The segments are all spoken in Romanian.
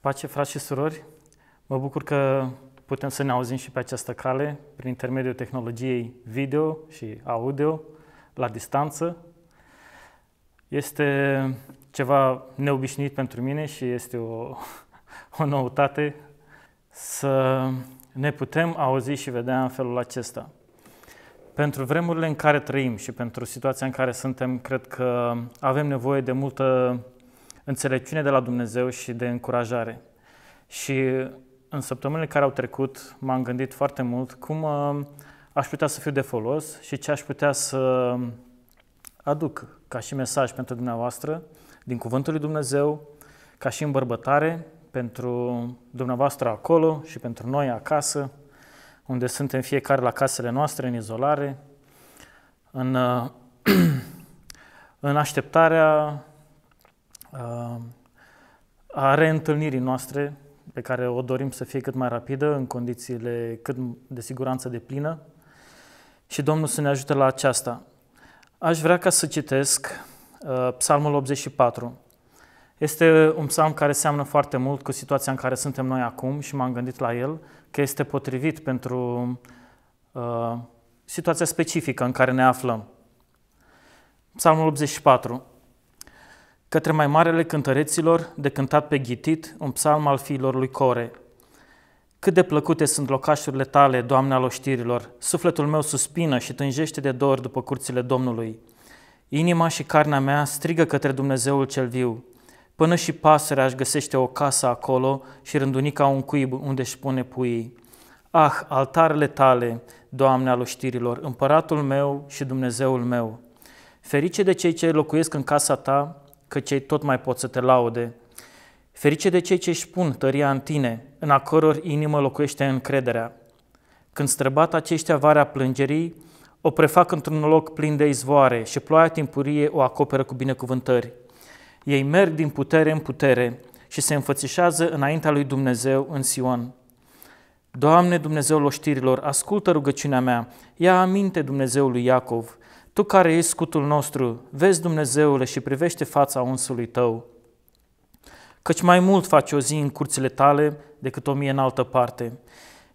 Pace, frați și surori! Mă bucur că putem să ne auzim și pe această cale, prin intermediul tehnologiei video și audio, la distanță. Este ceva neobișnuit pentru mine și este o, o noutate să ne putem auzi și vedea în felul acesta. Pentru vremurile în care trăim și pentru situația în care suntem, cred că avem nevoie de multă înțelepciune de la Dumnezeu și de încurajare. Și în săptămânile care au trecut m-am gândit foarte mult cum uh, aș putea să fiu de folos și ce aș putea să aduc ca și mesaj pentru dumneavoastră din Cuvântul lui Dumnezeu, ca și îmbărbătare pentru dumneavoastră acolo și pentru noi acasă, unde suntem fiecare la casele noastre, în izolare, în, uh, în așteptarea a reîntâlnirii noastre, pe care o dorim să fie cât mai rapidă, în condițiile cât de siguranță de plină, și Domnul să ne ajute la aceasta. Aș vrea ca să citesc ă, Psalmul 84. Este un psalm care seamănă foarte mult cu situația în care suntem noi acum și m-am gândit la el că este potrivit pentru uh, situația specifică în care ne aflăm. Psalmul 84 către mai marele cântăreților de cântat pe ghitit un psalm al fiilor lui Core. Cât de plăcute sunt locașurile tale, Doamne al oștirilor, sufletul meu suspină și tânjește de dor după curțile Domnului. Inima și carnea mea strigă către Dumnezeul cel viu. Până și pasărea își găsește o casă acolo și rândunica un cuib unde își pune puii. Ah, altarele tale, Doamne al oștirilor, împăratul meu și Dumnezeul meu! Ferice de cei ce locuiesc în casa ta, că cei tot mai pot să te laude. Ferice de cei ce își pun tăria în tine, în a căror inimă locuiește încrederea. Când străbat aceștia varea plângerii, o prefac într-un loc plin de izvoare și ploaia timpurie o acoperă cu binecuvântări. Ei merg din putere în putere și se înfățișează înaintea lui Dumnezeu în Sion. Doamne Dumnezeul oștirilor, ascultă rugăciunea mea, ia aminte Dumnezeului Iacov – tu care ești scutul nostru, vezi Dumnezeule și privește fața unsului tău, căci mai mult faci o zi în curțile tale decât o mie în altă parte.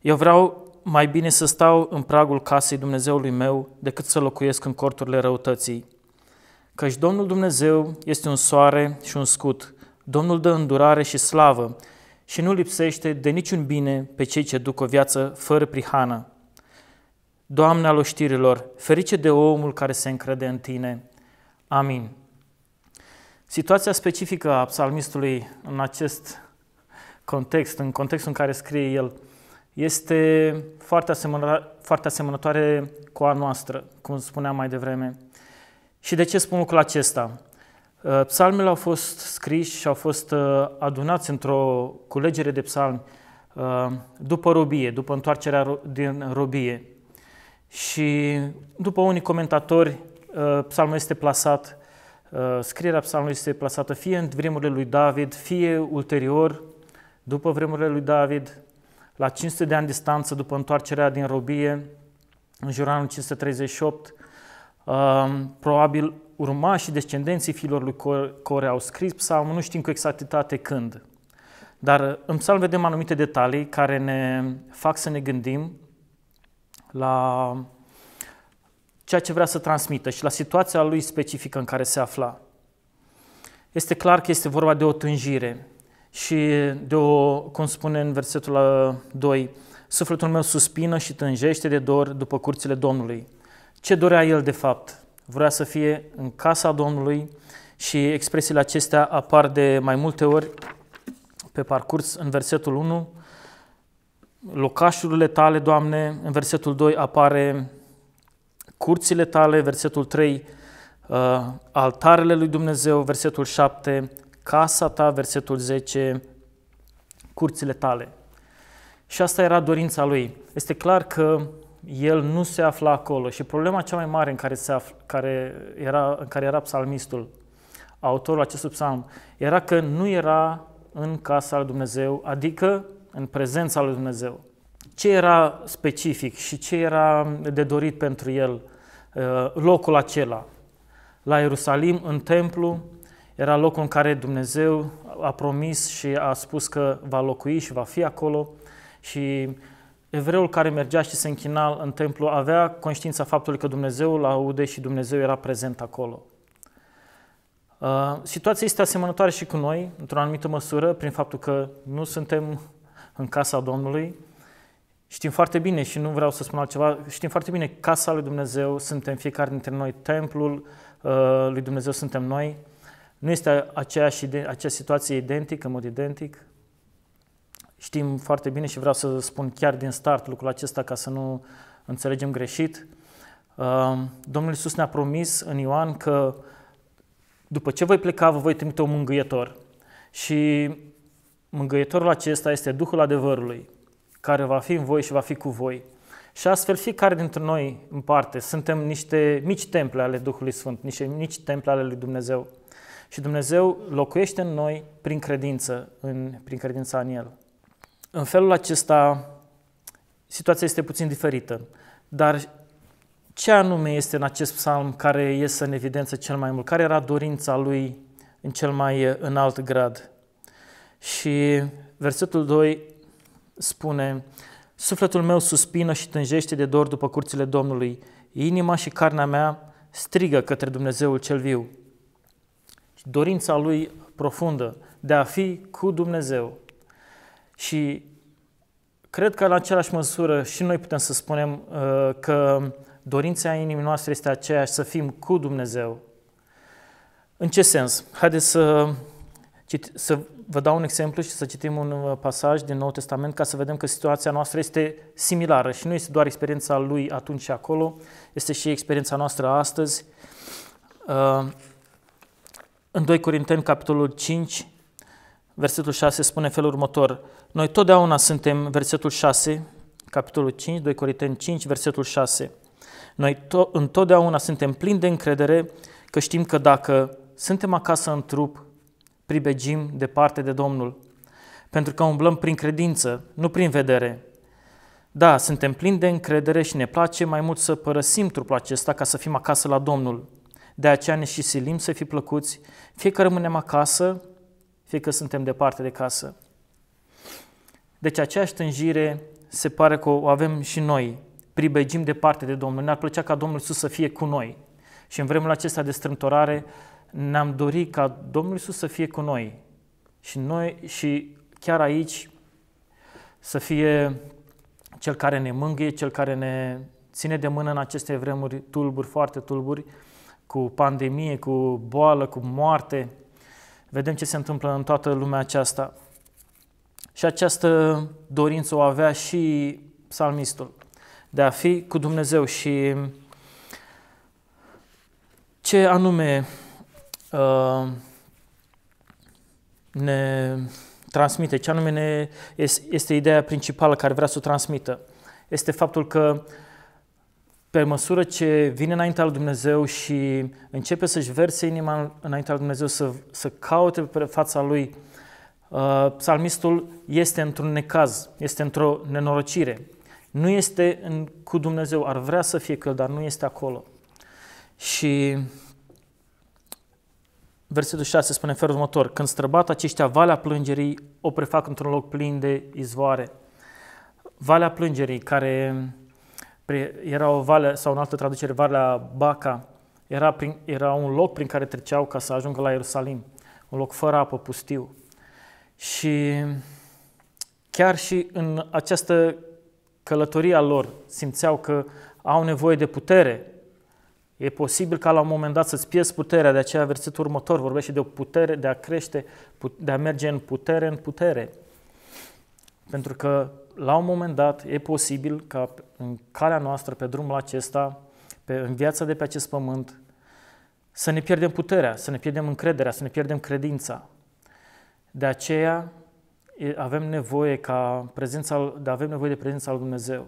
Eu vreau mai bine să stau în pragul casei Dumnezeului meu decât să locuiesc în corturile răutății. Căci Domnul Dumnezeu este un soare și un scut, Domnul dă îndurare și slavă și nu lipsește de niciun bine pe cei ce duc o viață fără prihană. Doamne al oștirilor, ferice de omul care se încrede în Tine. Amin. Situația specifică a psalmistului în acest context, în contextul în care scrie el, este foarte, asemănă, foarte asemănătoare cu a noastră, cum spuneam mai devreme. Și de ce spun lucrul acesta? Uh, psalmele au fost scriși și au fost uh, adunați într-o culegere de psalmi uh, după robie, după întoarcerea din robie. Și după unii comentatori, uh, psalmul este plasat, uh, scrierea psalmului este plasată fie în vremurile lui David, fie ulterior, după vremurile lui David, la 500 de ani distanță după întoarcerea din robie, în jurul anului 538, probabil urmașii descendenții fiilor lui Core au scris psalmul, nu știm cu exactitate când. Dar în psalm vedem anumite detalii care ne fac să ne gândim la ceea ce vrea să transmită și la situația lui specifică în care se afla. Este clar că este vorba de o tânjire și de o, cum spune în versetul 2, sufletul meu suspină și tânjește de dor după curțile Domnului. Ce dorea el de fapt? Vrea să fie în casa Domnului și expresiile acestea apar de mai multe ori pe parcurs în versetul 1, locașurile tale, Doamne, în versetul 2 apare curțile tale, versetul 3 uh, altarele lui Dumnezeu, versetul 7 casa ta, versetul 10 curțile tale. Și asta era dorința lui. Este clar că el nu se afla acolo și problema cea mai mare în care, se afla, care, era, în care era psalmistul, autorul acestui psalm, era că nu era în casa lui Dumnezeu, adică în prezența lui Dumnezeu. Ce era specific și ce era de dorit pentru el uh, locul acela? La Ierusalim, în templu, era locul în care Dumnezeu a promis și a spus că va locui și va fi acolo și evreul care mergea și se închina în templu avea conștiința faptului că Dumnezeu îl aude și Dumnezeu era prezent acolo. Uh, situația este asemănătoare și cu noi, într-o anumită măsură, prin faptul că nu suntem în casa Domnului, Știm foarte bine și nu vreau să spun altceva, știm foarte bine casa lui Dumnezeu, suntem fiecare dintre noi, templul uh, lui Dumnezeu suntem noi. Nu este aceeași, acea situație identică, în mod identic. Știm foarte bine și vreau să spun chiar din start lucrul acesta ca să nu înțelegem greșit. Uh, Domnul Iisus ne-a promis în Ioan că după ce voi pleca, vă voi trimite un mângâietor. Și Mângăitorul acesta este Duhul adevărului, care va fi în voi și va fi cu voi. Și astfel fiecare dintre noi în parte suntem niște mici temple ale Duhului Sfânt, niște mici temple ale lui Dumnezeu. Și Dumnezeu locuiește în noi prin credință, în, prin credința în El. În felul acesta, situația este puțin diferită. Dar ce anume este în acest psalm care iese în evidență cel mai mult? Care era dorința lui în cel mai uh, înalt grad? Și versetul 2 spune, Sufletul meu suspină și tânjește de dor după curțile Domnului. Inima și carnea mea strigă către Dumnezeul cel viu. Dorința lui profundă de a fi cu Dumnezeu. Și cred că la aceeași măsură și noi putem să spunem uh, că dorința inimii noastre este aceeași, să fim cu Dumnezeu. În ce sens? Haideți să, să vă dau un exemplu și să citim un uh, pasaj din Nou Testament ca să vedem că situația noastră este similară și nu este doar experiența lui atunci și acolo, este și experiența noastră astăzi. Uh, în 2 Corinteni, capitolul 5, versetul 6 spune felul următor. Noi totdeauna suntem, versetul 6, capitolul 5, 2 Corinteni 5, versetul 6. Noi to- întotdeauna suntem plini de încredere că știm că dacă suntem acasă în trup, pribegim departe de Domnul, pentru că umblăm prin credință, nu prin vedere. Da, suntem plini de încredere și ne place mai mult să părăsim trupul acesta ca să fim acasă la Domnul. De aceea ne și silim să fim plăcuți, fie că rămânem acasă, fie că suntem departe de casă. Deci aceeași tânjire se pare că o avem și noi. Pribegim departe de Domnul. Ne-ar plăcea ca Domnul Iisus să fie cu noi. Și în vremurile acesta de strâmtorare ne-am dorit ca Domnul Isus să fie cu noi și noi și chiar aici să fie cel care ne mângâie, cel care ne ține de mână în aceste vremuri tulburi, foarte tulburi, cu pandemie, cu boală, cu moarte. Vedem ce se întâmplă în toată lumea aceasta. Și această dorință o avea și psalmistul, de a fi cu Dumnezeu și ce anume Uh, ne transmite, ce anume ne, este ideea principală care vrea să o transmită. Este faptul că pe măsură ce vine înaintea lui Dumnezeu și începe să-și verse inima înaintea lui Dumnezeu, să, să caute pe fața lui, uh, psalmistul este într-un necaz, este într-o nenorocire. Nu este în, cu Dumnezeu, ar vrea să fie cu el, dar nu este acolo. Și versetul 6 spune în felul următor, când străbat aceștia valea plângerii, o prefac într-un loc plin de izvoare. Valea plângerii, care era o vale, sau în altă traducere, valea Baca, era, prin, era un loc prin care treceau ca să ajungă la Ierusalim, un loc fără apă, pustiu. Și chiar și în această călătorie a lor simțeau că au nevoie de putere, E posibil ca la un moment dat să-ți pierzi puterea, de aceea versetul următor vorbește de o putere, de a crește, de a merge în putere în putere. Pentru că la un moment dat e posibil ca în calea noastră, pe drumul acesta, pe, în viața de pe acest pământ, să ne pierdem puterea, să ne pierdem încrederea, să ne pierdem credința. De aceea avem nevoie ca prezența, de avem nevoie de prezența lui Dumnezeu.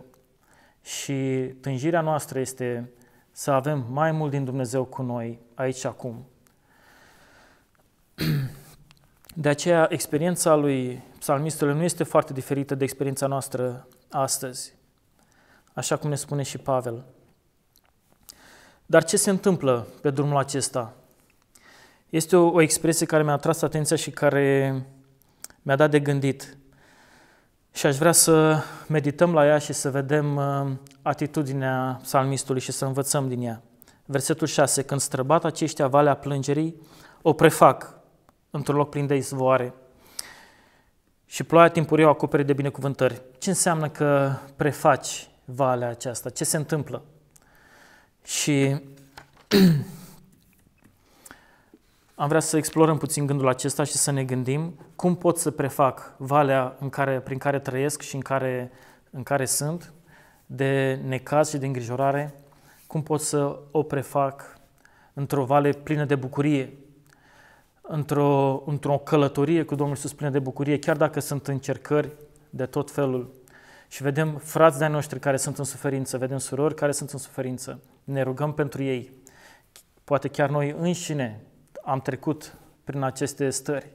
Și tânjirea noastră este să avem mai mult din Dumnezeu cu noi aici și acum. De aceea, experiența lui psalmistului nu este foarte diferită de experiența noastră astăzi, așa cum ne spune și Pavel. Dar ce se întâmplă pe drumul acesta? Este o, o expresie care mi-a atras atenția și care mi-a dat de gândit. Și aș vrea să medităm la ea și să vedem uh, atitudinea psalmistului și să învățăm din ea. Versetul 6. Când străbat aceștia valea plângerii, o prefac într-un loc plin de izvoare. Și ploaia timpuriu acoperi de binecuvântări. Ce înseamnă că prefaci valea aceasta? Ce se întâmplă? Și Am vrea să explorăm puțin gândul acesta și să ne gândim cum pot să prefac valea în care, prin care trăiesc și în care, în care sunt, de necaz și de îngrijorare, cum pot să o prefac într-o vale plină de bucurie, într-o, într-o călătorie cu Domnul Iisus plină de bucurie, chiar dacă sunt încercări de tot felul. Și vedem frați de-ai noștri care sunt în suferință, vedem surori care sunt în suferință. Ne rugăm pentru ei. Poate chiar noi înșine am trecut prin aceste stări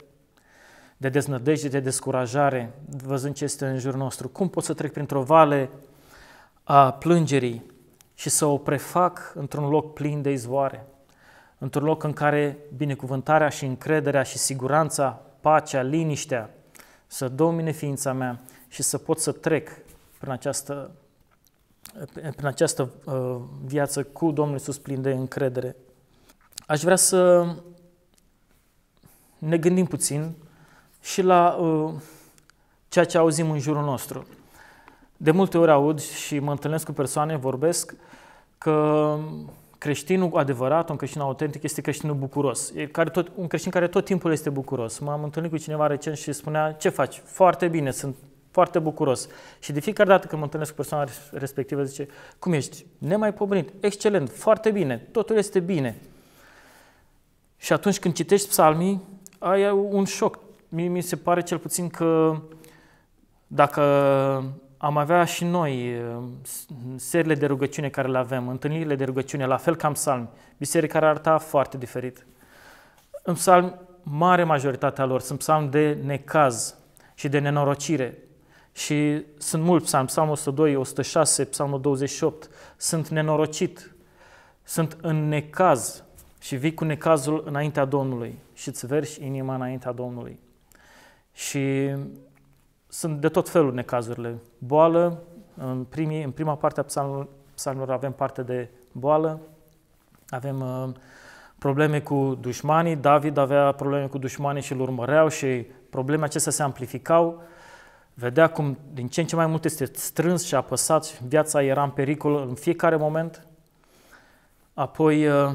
de deznădejde, de descurajare, văzând ce este în jurul nostru. Cum pot să trec printr-o vale a plângerii și să o prefac într-un loc plin de izvoare, într-un loc în care binecuvântarea și încrederea și siguranța, pacea, liniștea să domine ființa mea și să pot să trec prin această, prin această uh, viață cu Domnul Iisus plin de încredere. Aș vrea să ne gândim puțin și la uh, ceea ce auzim în jurul nostru. De multe ori aud și mă întâlnesc cu persoane, vorbesc, că creștinul adevărat, un creștin autentic, este creștinul bucuros. E care tot, un creștin care tot timpul este bucuros. M-am întâlnit cu cineva recent și spunea, ce faci? Foarte bine, sunt foarte bucuros. Și de fiecare dată când mă întâlnesc cu persoana respectivă, zice, cum ești? Nemaipomenit, excelent, foarte bine, totul este bine. Și atunci când citești psalmii, aia un șoc. Mie mi se pare cel puțin că dacă am avea și noi uh, serile de rugăciune care le avem, întâlnirile de rugăciune, la fel ca în psalmi, biserica ar arăta foarte diferit. În psalmi, mare majoritatea lor sunt psalmi de necaz și de nenorocire. Și sunt mulți psalmi, psalmul 102, 106, psalmul 28, sunt nenorocit, sunt în necaz, și vii cu necazul înaintea Domnului și îți verși inima înaintea Domnului. Și sunt de tot felul necazurile. Boală, în, primii, în prima parte a psalmului, psalmilor avem parte de boală, avem uh, probleme cu dușmanii, David avea probleme cu dușmanii și îl urmăreau și problemele acestea se amplificau, vedea cum din ce în ce mai mult este strâns și apăsat, viața era în pericol în fiecare moment. Apoi uh,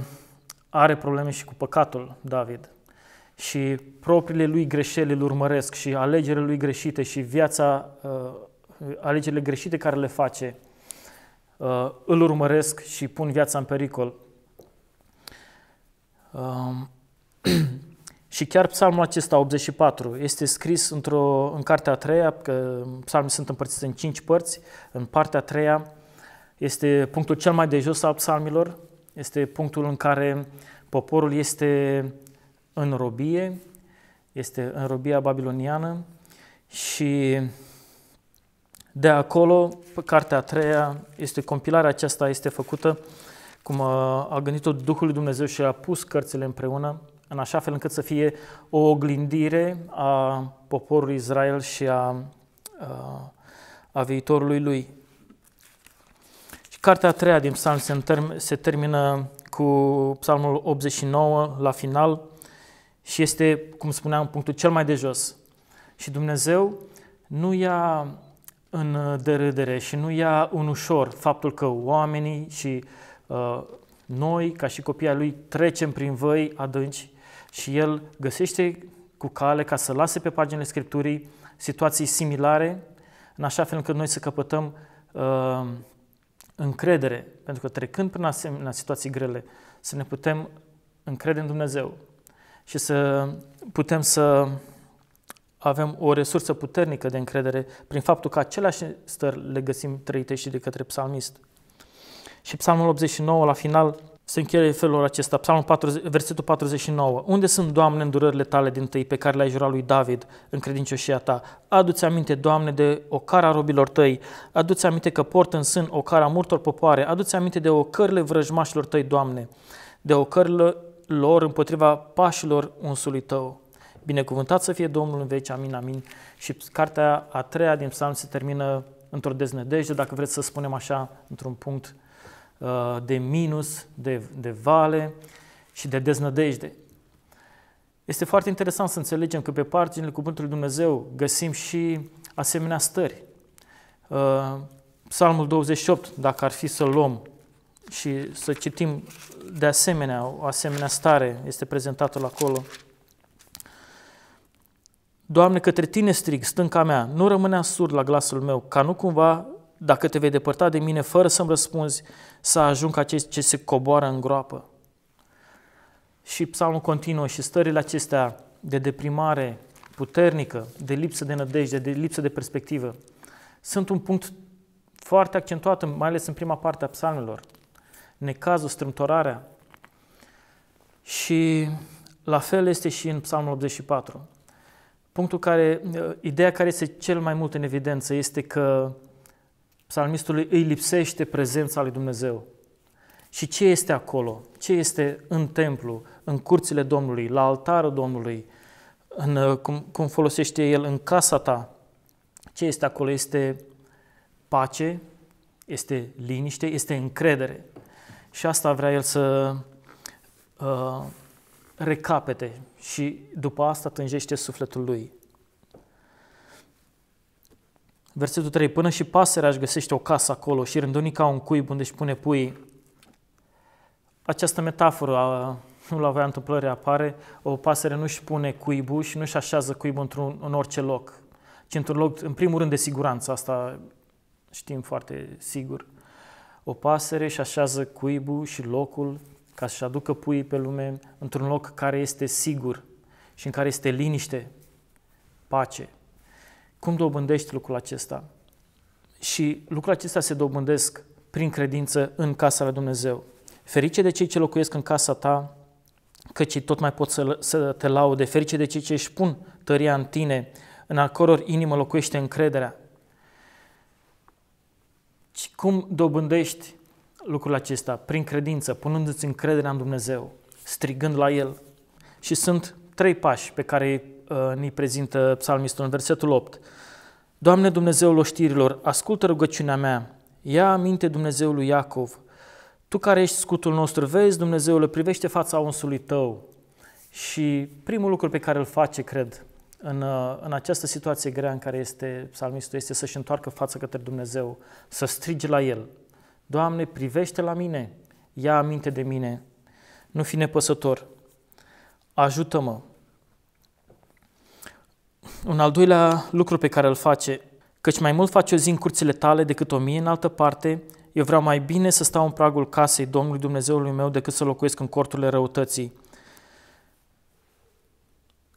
are probleme și cu păcatul David și propriile lui greșeli îl urmăresc și alegerile lui greșite și viața, uh, alegerile greșite care le face uh, îl urmăresc și pun viața în pericol. Uh, și chiar psalmul acesta, 84, este scris într-o, în cartea a treia, că psalmii sunt împărțiți în cinci părți, în partea a treia este punctul cel mai de jos al psalmilor, este punctul în care poporul este în robie, este în robia babiloniană și de acolo, cartea a treia, este compilarea aceasta, este făcută cum a gândit-o Duhul Dumnezeu și a pus cărțile împreună, în așa fel încât să fie o oglindire a poporului Israel și a, a, a viitorului lui. Cartea a treia din psalm se, term- se termină cu psalmul 89 la final și este, cum spuneam, punctul cel mai de jos. Și Dumnezeu nu ia în derâdere și nu ia un ușor faptul că oamenii și uh, noi, ca și copiii lui, trecem prin văi adânci și El găsește cu cale ca să lase pe paginile Scripturii situații similare, în așa fel încât noi să căpătăm uh, încredere, pentru că trecând prin asemenea situații grele, să ne putem încrede în Dumnezeu și să putem să avem o resursă puternică de încredere prin faptul că aceleași stări le găsim trăite și de către psalmist. Și psalmul 89, la final, se încheie felul acesta, Psalmul 40, versetul 49. Unde sunt, Doamne, îndurările tale din tăi pe care le-ai jurat lui David în credincioșia ta? Adu-ți aminte, Doamne, de o cara robilor tăi. Adu-ți aminte că port în sân o cara multor popoare. Adu-ți aminte de ocările vrăjmașilor tăi, Doamne, de ocările lor împotriva pașilor unsului tău. Binecuvântat să fie Domnul în veci, amin, amin. Și cartea a treia din psalm se termină într-o deznădejde, dacă vreți să spunem așa, într-un punct Uh, de minus, de, de vale și de deznădejde. Este foarte interesant să înțelegem că pe paginile Cuvântului Dumnezeu găsim și asemenea stări. Uh, Psalmul 28, dacă ar fi să luăm și să citim de asemenea, o asemenea stare este prezentată la acolo. Doamne, către Tine strig, stânca mea, nu rămâne surd la glasul meu, ca nu cumva dacă te vei depărta de mine fără să-mi răspunzi, să ajung ca cei ce se coboară în groapă. Și psalmul continuă și stările acestea de deprimare puternică, de lipsă de nădejde, de lipsă de perspectivă, sunt un punct foarte accentuat, mai ales în prima parte a psalmelor, Necazul, strâmtorarea. Și la fel este și în psalmul 84. Punctul care, uh, ideea care este cel mai mult în evidență este că psalmistului îi lipsește prezența lui Dumnezeu. Și ce este acolo? Ce este în templu, în curțile Domnului, la altarul Domnului, în, uh, cum, cum folosește el în casa ta? Ce este acolo? Este pace, este liniște, este încredere. Și asta vrea el să uh, recapete și după asta tânjește sufletul lui. Versetul 3. Până și pasărea își găsește o casă acolo și rândunii ca un cuib unde își pune pui. Această metaforă a, nu la voia întâmplării apare, o pasăre nu își pune cuibul și nu își așează cuibul într-un, în orice loc, ci într-un loc, în primul rând, de siguranță. Asta știm foarte sigur. O pasăre își așează cuibul și locul ca să-și aducă puii pe lume într-un loc care este sigur și în care este liniște, pace. Cum dobândești lucrul acesta? Și lucrul acesta se dobândesc prin credință în casa lui Dumnezeu. Ferice de cei ce locuiesc în casa ta, căci tot mai pot să, să te laude. Ferice de cei ce își pun tăria în tine, în al căror inimă locuiește încrederea. Și cum dobândești lucrul acesta? Prin credință, punându-ți încrederea în Dumnezeu, strigând la El. Și sunt trei pași pe care Uh, ni prezintă psalmistul în versetul 8. Doamne Dumnezeul oștirilor, ascultă rugăciunea mea, ia aminte Dumnezeului Iacov, tu care ești scutul nostru, vezi Dumnezeul, privește fața unsului tău. Și primul lucru pe care îl face, cred, în, uh, în această situație grea în care este psalmistul, este să-și întoarcă fața către Dumnezeu, să strige la El. Doamne, privește la mine, ia aminte de mine, nu fi nepăsător, ajută-mă, un al doilea lucru pe care îl face, căci mai mult face o zi în curțile tale decât o mie în altă parte, eu vreau mai bine să stau în pragul casei Domnului Dumnezeului meu decât să locuiesc în corturile răutății.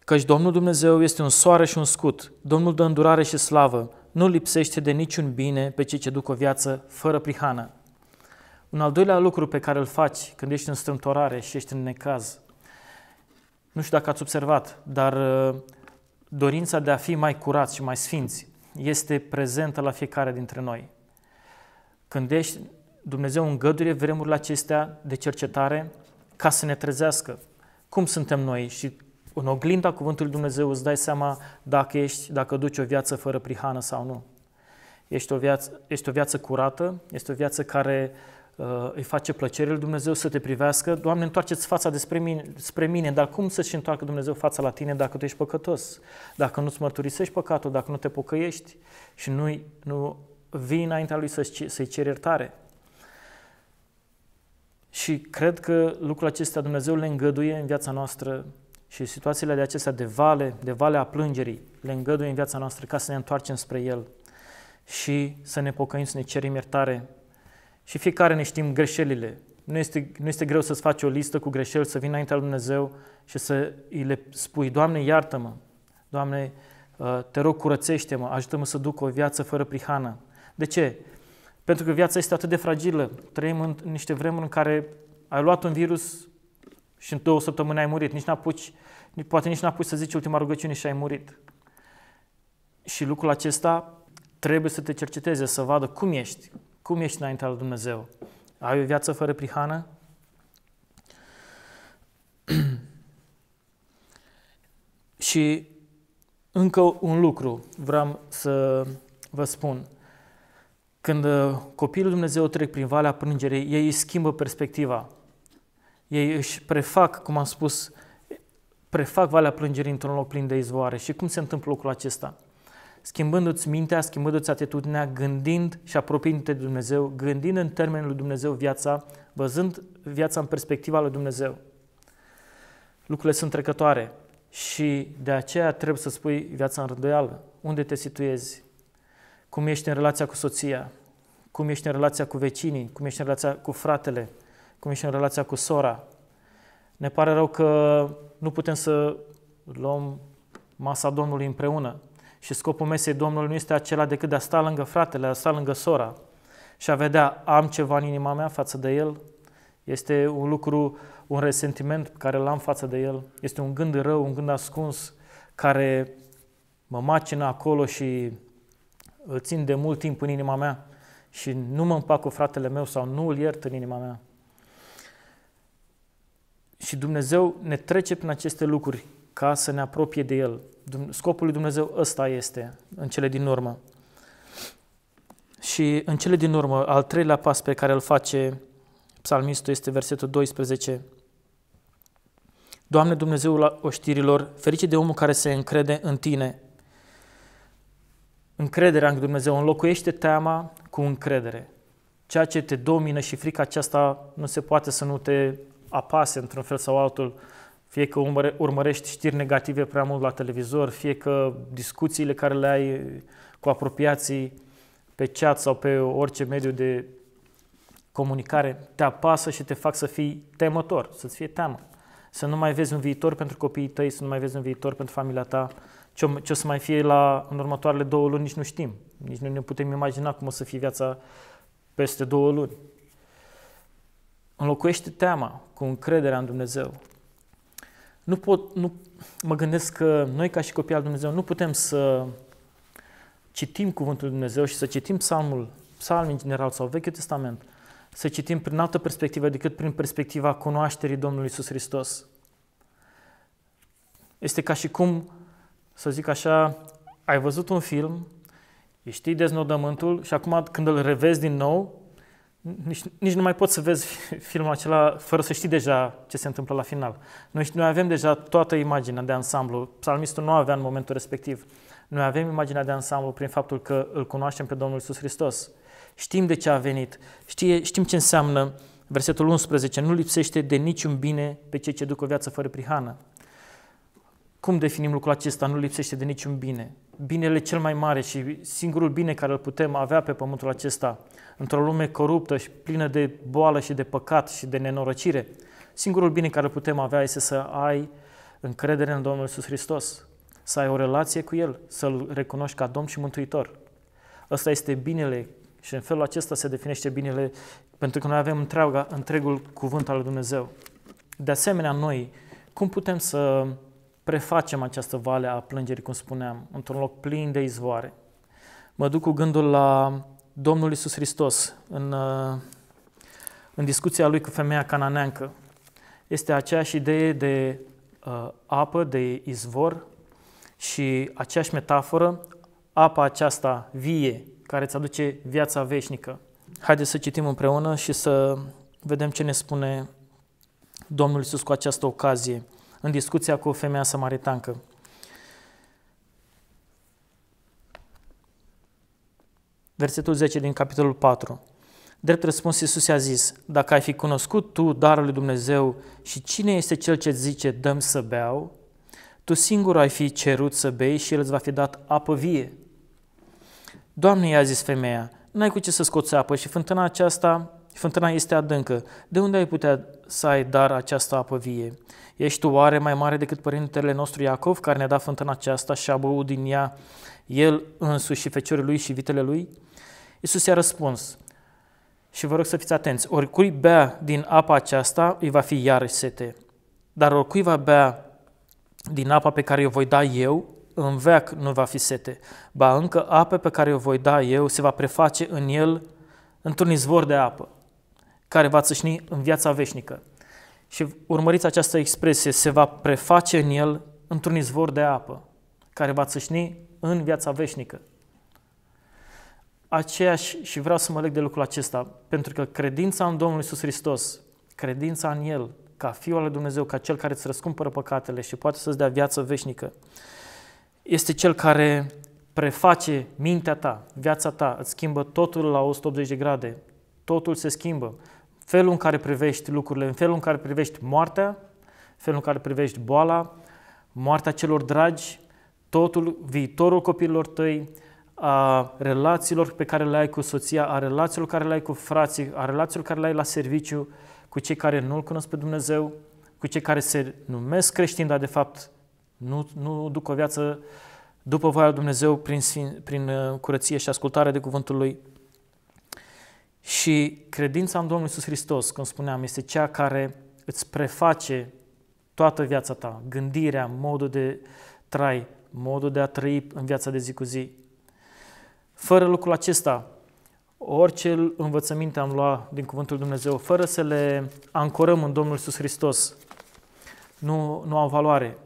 Căci Domnul Dumnezeu este un soare și un scut, Domnul dă îndurare și slavă, nu lipsește de niciun bine pe cei ce duc o viață fără prihană. Un al doilea lucru pe care îl faci când ești în strâmtorare și ești în necaz, nu știu dacă ați observat, dar uh, dorința de a fi mai curați și mai sfinți este prezentă la fiecare dintre noi. Când ești, Dumnezeu îngăduie vremurile acestea de cercetare ca să ne trezească. Cum suntem noi și în oglinda cuvântului Dumnezeu îți dai seama dacă, ești, dacă duci o viață fără prihană sau nu. Ești o viață, ești o viață curată, este o viață care Uh, îi face plăcere lui Dumnezeu să te privească. Doamne, întoarceți fața despre mine, spre mine, dar cum să-și întoarcă Dumnezeu fața la tine dacă tu ești păcătos? Dacă nu-ți mărturisești păcatul, dacă nu te pocăiești și nu, nu vii înaintea lui să-i, să ceri iertare. Și cred că lucrul acesta Dumnezeu le îngăduie în viața noastră și situațiile de acestea de vale, de vale a plângerii, le îngăduie în viața noastră ca să ne întoarcem spre El și să ne pocăim, să ne cerim iertare și fiecare ne știm greșelile. Nu este, nu este greu să-ți faci o listă cu greșeli, să vii înaintea lui Dumnezeu și să îi le spui, Doamne, iartă-mă, Doamne, uh, te rog, curățește-mă, ajută-mă să duc o viață fără prihană. De ce? Pentru că viața este atât de fragilă. Trăim în niște vremuri în care ai luat un virus și în două săptămâni ai murit. Nici n-apuci, poate nici n-apuci să zici ultima rugăciune și ai murit. Și lucrul acesta trebuie să te cerceteze, să vadă cum ești, cum ești înaintea lui Dumnezeu? Ai o viață fără prihană? Și încă un lucru vreau să vă spun. Când uh, copilul Dumnezeu trec prin valea Prângerei, ei își schimbă perspectiva. Ei își prefac, cum am spus, prefac valea plângerii într-un loc plin de izvoare. Și cum se întâmplă lucrul acesta? schimbându-ți mintea, schimbându-ți atitudinea, gândind și apropiindu-te de Dumnezeu, gândind în termenul lui Dumnezeu viața, văzând viața în perspectiva lui Dumnezeu. Lucrurile sunt trecătoare și de aceea trebuie să spui viața în rânduială. Unde te situezi? Cum ești în relația cu soția? Cum ești în relația cu vecinii? Cum ești în relația cu fratele? Cum ești în relația cu sora? Ne pare rău că nu putem să luăm masa Domnului împreună. Și scopul mesei Domnului nu este acela decât de a sta lângă fratele, a sta lângă sora și a vedea am ceva în inima mea față de el. Este un lucru, un resentiment pe care l-am față de el. Este un gând rău, un gând ascuns care mă macină acolo și îl țin de mult timp în inima mea și nu mă împac cu fratele meu sau nu îl iert în inima mea. Și Dumnezeu ne trece prin aceste lucruri ca să ne apropie de El. Scopul lui Dumnezeu ăsta este, în cele din urmă. Și în cele din urmă, al treilea pas pe care îl face psalmistul este versetul 12. Doamne Dumnezeul oștirilor, ferice de omul care se încrede în Tine. Încrederea în Dumnezeu înlocuiește teama cu încredere. Ceea ce te domină și frica aceasta nu se poate să nu te apase într-un fel sau altul, fie că urmărești știri negative prea mult la televizor, fie că discuțiile care le ai cu apropiații pe chat sau pe orice mediu de comunicare te apasă și te fac să fii temător, să-ți fie teamă. Să nu mai vezi un viitor pentru copiii tăi, să nu mai vezi un viitor pentru familia ta. Ce, ce o să mai fie la, în următoarele două luni nici nu știm. Nici nu ne putem imagina cum o să fie viața peste două luni. Înlocuiește teama cu încrederea în Dumnezeu, nu pot, nu, mă gândesc că noi ca și copii al Dumnezeu nu putem să citim Cuvântul lui Dumnezeu și să citim psalmul, Psalmul în general sau Vechiul Testament, să citim prin altă perspectivă decât prin perspectiva cunoașterii Domnului Isus Hristos. Este ca și cum, să zic așa, ai văzut un film, știi deznodământul și acum când îl revezi din nou, nici, nici nu mai poți să vezi filmul acela fără să știi deja ce se întâmplă la final. Noi, noi avem deja toată imaginea de ansamblu. Psalmistul nu avea în momentul respectiv. Noi avem imaginea de ansamblu prin faptul că îl cunoaștem pe Domnul Isus Hristos. Știm de ce a venit, știe, știm ce înseamnă versetul 11, nu lipsește de niciun bine pe cei ce duc o viață fără prihană. Cum definim lucrul acesta? Nu lipsește de niciun bine. Binele cel mai mare și singurul bine care îl putem avea pe pământul acesta, într-o lume coruptă și plină de boală și de păcat și de nenorocire, singurul bine care îl putem avea este să ai încredere în Domnul Iisus Hristos, să ai o relație cu El, să-L recunoști ca Domn și Mântuitor. Ăsta este binele și în felul acesta se definește binele pentru că noi avem întreaga, întregul cuvânt al Dumnezeu. De asemenea, noi, cum putem să prefacem această vale a plângerii, cum spuneam, într-un loc plin de izvoare. Mă duc cu gândul la Domnul Isus Hristos în, uh, în discuția lui cu femeia cananeancă. Este aceeași idee de uh, apă, de izvor și aceeași metaforă, apa aceasta vie, care îți aduce viața veșnică. Haideți să citim împreună și să vedem ce ne spune Domnul Isus cu această ocazie în discuția cu femeia samaritancă. Versetul 10 din capitolul 4. Drept răspuns, Iisus i-a zis, dacă ai fi cunoscut tu darul lui Dumnezeu și cine este cel ce zice, dăm să beau, tu singur ai fi cerut să bei și el îți va fi dat apă vie. Doamne, i-a zis femeia, n-ai cu ce să scoți apă și fântâna aceasta fântâna este adâncă. De unde ai putea să ai dar această apă vie? Ești tu oare mai mare decât părintele nostru Iacov, care ne-a dat fântâna aceasta și a băut din ea el însuși și feciorii lui și vitele lui? Iisus i-a răspuns, și vă rog să fiți atenți, oricui bea din apa aceasta, îi va fi iarăși sete. Dar oricui va bea din apa pe care o voi da eu, în veac nu va fi sete. Ba încă apă pe care o voi da eu se va preface în el într-un izvor de apă, care va țâșni în viața veșnică. Și urmăriți această expresie, se va preface în el într-un izvor de apă, care va țâșni în viața veșnică. Aceeași, și vreau să mă leg de lucrul acesta, pentru că credința în Domnul Isus Hristos, credința în El, ca Fiul al Dumnezeu, ca Cel care îți răscumpără păcatele și poate să-ți dea viață veșnică, este Cel care preface mintea ta, viața ta, îți schimbă totul la 180 de grade, totul se schimbă felul în care privești lucrurile, în felul în care privești moartea, felul în care privești boala, moartea celor dragi, totul, viitorul copiilor tăi, a relațiilor pe care le ai cu soția, a relațiilor care le ai cu frații, a relațiilor care le ai la serviciu, cu cei care nu-L cunosc pe Dumnezeu, cu cei care se numesc creștini, dar de fapt nu, nu duc o viață după voia lui Dumnezeu prin, prin uh, curăție și ascultare de cuvântul Lui. Și credința în Domnul Isus Hristos, cum spuneam, este cea care îți preface toată viața ta, gândirea, modul de trai, modul de a trăi în viața de zi cu zi. Fără lucrul acesta, orice învățăminte am luat din Cuvântul Dumnezeu, fără să le ancorăm în Domnul Isus Hristos, nu, nu au valoare.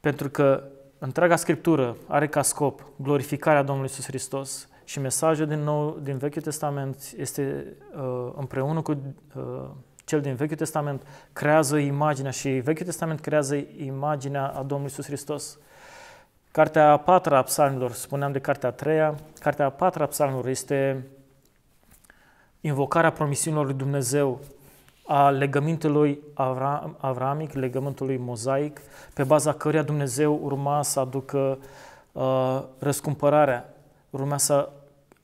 Pentru că întreaga Scriptură are ca scop glorificarea Domnului Isus Hristos și mesajul din nou din Vechiul Testament este uh, împreună cu uh, cel din Vechiul Testament creează imaginea și Vechiul Testament creează imaginea a Domnului Iisus Hristos. Cartea a patra a psalmilor, spuneam de cartea a treia, cartea a patra a psalmilor este invocarea promisiunilor lui Dumnezeu, a legămintului avramic, legământului mozaic, pe baza căruia Dumnezeu urma să aducă uh, răscumpărarea, urma să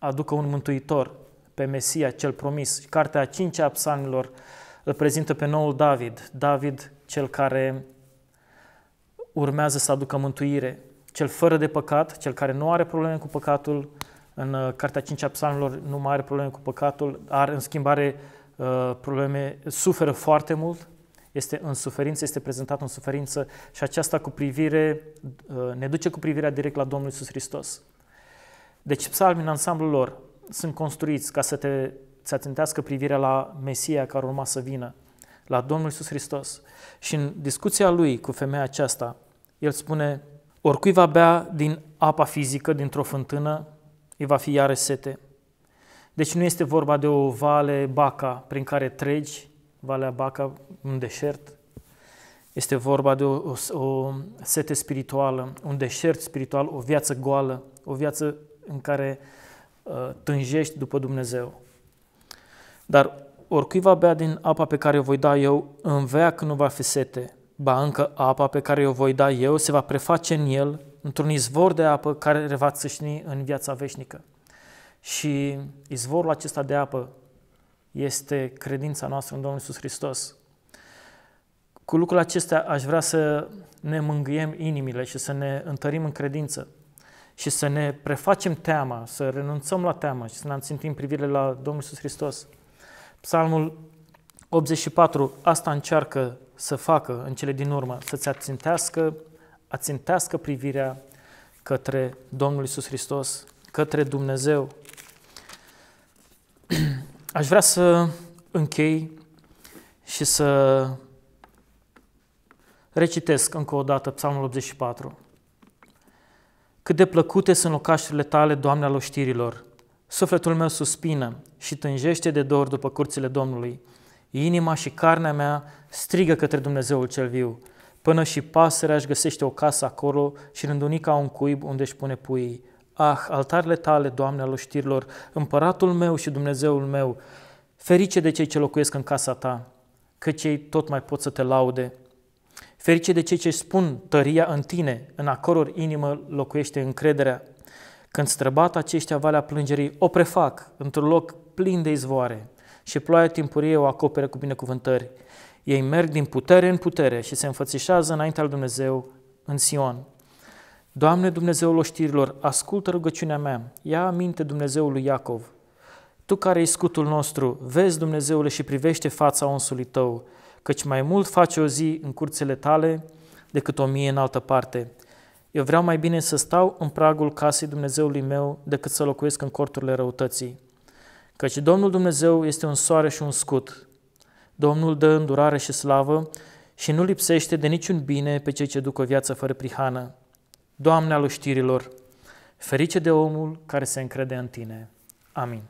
aducă un mântuitor pe Mesia cel promis. Cartea a cincea a psalmilor îl prezintă pe noul David, David cel care urmează să aducă mântuire, cel fără de păcat, cel care nu are probleme cu păcatul, în uh, Cartea 5 a Psalmilor nu mai are probleme cu păcatul, are în schimbare uh, probleme, suferă foarte mult, este în suferință, este prezentat în suferință și aceasta cu privire, uh, ne duce cu privirea direct la Domnul Iisus Hristos. Deci psalmii în ansamblul lor sunt construiți ca să te să atentească privirea la Mesia care urma să vină, la Domnul Iisus Hristos. Și în discuția lui cu femeia aceasta, el spune, oricui va bea din apa fizică, dintr-o fântână, îi va fi iară sete. Deci nu este vorba de o vale Baca prin care treci, Valea Baca, un deșert. Este vorba de o, o, o sete spirituală, un deșert spiritual, o viață goală, o viață în care uh, tânjești după Dumnezeu. Dar oricui va bea din apa pe care o voi da eu, în veac nu va fi sete, ba încă apa pe care o voi da eu se va preface în el, într-un izvor de apă care va țâșni în viața veșnică. Și izvorul acesta de apă este credința noastră în Domnul Iisus Hristos. Cu lucrul acesta aș vrea să ne mângâiem inimile și să ne întărim în credință și să ne prefacem teama, să renunțăm la teama și să ne înțintim privire la Domnul Iisus Hristos. Psalmul 84 asta încearcă să facă în cele din urmă, să-ți ațintească, ațintească privirea către Domnul Iisus Hristos, către Dumnezeu. Aș vrea să închei și să recitesc încă o dată Psalmul 84. Cât de plăcute sunt locașurile tale, Doamne al oștirilor! Sufletul meu suspină și tânjește de dor după curțile Domnului. Inima și carnea mea strigă către Dumnezeul cel viu. Până și pasărea își găsește o casă acolo și rândunica un cuib unde își pune puii. Ah, altarele tale, Doamne al oștirilor, împăratul meu și Dumnezeul meu, ferice de cei ce locuiesc în casa ta, că cei tot mai pot să te laude Ferice de cei ce spun tăria în tine, în acoror inimă locuiește încrederea. Când străbat aceștia valea plângerii, o prefac într-un loc plin de izvoare și ploaia timpurie o acoperă cu binecuvântări. Ei merg din putere în putere și se înfățișează înaintea lui Dumnezeu în Sion. Doamne Dumnezeul oștirilor, ascultă rugăciunea mea, ia aminte Dumnezeului Iacov. Tu care e scutul nostru, vezi Dumnezeule și privește fața onsului tău, căci mai mult face o zi în curțele tale decât o mie în altă parte. Eu vreau mai bine să stau în pragul casei Dumnezeului meu decât să locuiesc în corturile răutății. Căci Domnul Dumnezeu este un soare și un scut. Domnul dă îndurare și slavă și nu lipsește de niciun bine pe cei ce duc o viață fără prihană. Doamne al știrilor, ferice de omul care se încrede în Tine. Amin.